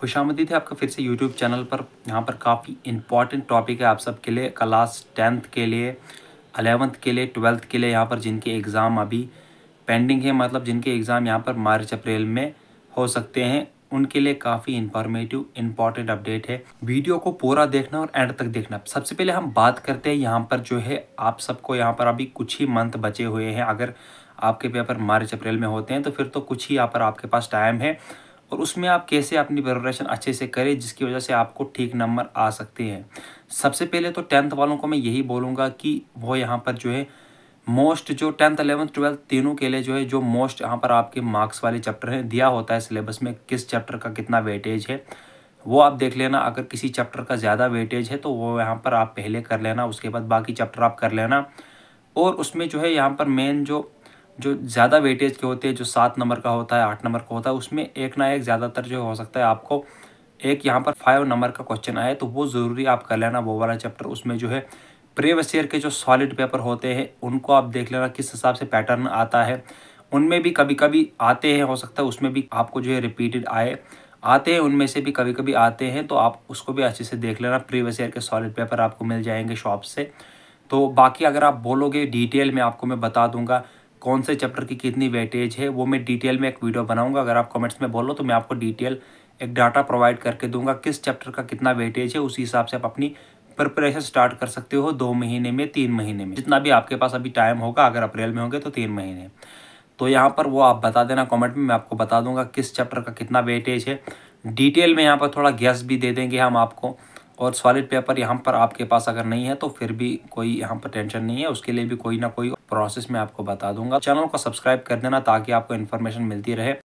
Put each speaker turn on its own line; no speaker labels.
खुश आमदीद आपका फिर से यूट्यूब चैनल पर यहाँ पर काफ़ी इंपॉर्टेंट टॉपिक है आप सब के लिए क्लास टेंथ के लिए अलेवंथ के लिए ट्वेल्थ के लिए यहाँ पर जिनके एग्ज़ाम अभी पेंडिंग है मतलब जिनके एग्ज़ाम यहाँ पर मार्च अप्रैल में हो सकते हैं उनके लिए काफ़ी इंफॉर्मेटिव इंपॉर्टेंट अपडेट है वीडियो को पूरा देखना और एंड तक देखना सबसे पहले हम बात करते हैं यहाँ पर जो है आप सबको यहाँ पर अभी कुछ ही मंथ बचे हुए हैं अगर आपके पेपर मार्च अप्रैल में होते हैं तो फिर तो कुछ ही यहाँ पर आपके पास टाइम है और उसमें आप कैसे अपनी प्रिपरेशन अच्छे से करें जिसकी वजह से आपको ठीक नंबर आ सकते हैं सबसे पहले तो टेंथ वालों को मैं यही बोलूँगा कि वो यहाँ पर जो है मोस्ट जो टेंथ अलेवंथ ट्वेल्थ तीनों के लिए जो है जो मोस्ट यहाँ पर आपके मार्क्स वाले चैप्टर हैं दिया होता है सिलेबस में किस चैप्टर का कितना वेटेज है वो आप देख लेना अगर किसी चैप्टर का ज़्यादा वेटेज है तो वो यहाँ पर आप पहले कर लेना उसके बाद बाकी चैप्टर आप कर लेना और उसमें जो है यहाँ पर मेन जो जो ज़्यादा वेटेज के होते हैं जो सात नंबर का होता है आठ नंबर का होता है उसमें एक ना एक ज़्यादातर जो हो सकता है आपको एक यहाँ पर फाइव नंबर का क्वेश्चन आया तो वो ज़रूरी आप कर लेना वो वाला चैप्टर उसमें जो है प्रीवियस ईयर के जो सॉलिड पेपर होते हैं उनको आप देख लेना किस हिसाब से पैटर्न आता है उनमें भी कभी कभी आते हैं हो सकता है उसमें भी आपको जो है रिपीटेड आए आते हैं उनमें से भी कभी कभी आते हैं तो आप उसको भी अच्छे से देख लेना प्रीवियस ईयर के सॉलिड पेपर आपको मिल जाएंगे शॉप से तो बाकी अगर आप बोलोगे डिटेल में आपको मैं बता दूंगा कौन से चैप्टर की कितनी वेटेज है वो मैं डिटेल में एक वीडियो बनाऊंगा अगर आप कमेंट्स में बोलो तो मैं आपको डिटेल एक डाटा प्रोवाइड करके दूंगा किस चैप्टर का कितना वेटेज है उसी हिसाब से आप अपनी प्रिपरेशन स्टार्ट कर सकते हो दो महीने में तीन महीने में जितना भी आपके पास अभी टाइम होगा अगर अप्रैल में होंगे तो तीन महीने तो यहाँ पर वो आप बता देना कॉमेंट में मैं आपको बता दूंगा किस चैप्टर का कितना वेटेज है डिटेल में यहाँ पर थोड़ा गैस भी दे देंगे हम आपको और सॉलिड पेपर यहाँ पर आपके पास अगर नहीं है तो फिर भी कोई यहाँ पर टेंशन नहीं है उसके लिए भी कोई ना कोई प्रोसेस मैं आपको बता दूंगा चैनल को सब्सक्राइब कर देना ताकि आपको इन्फॉर्मेशन मिलती रहे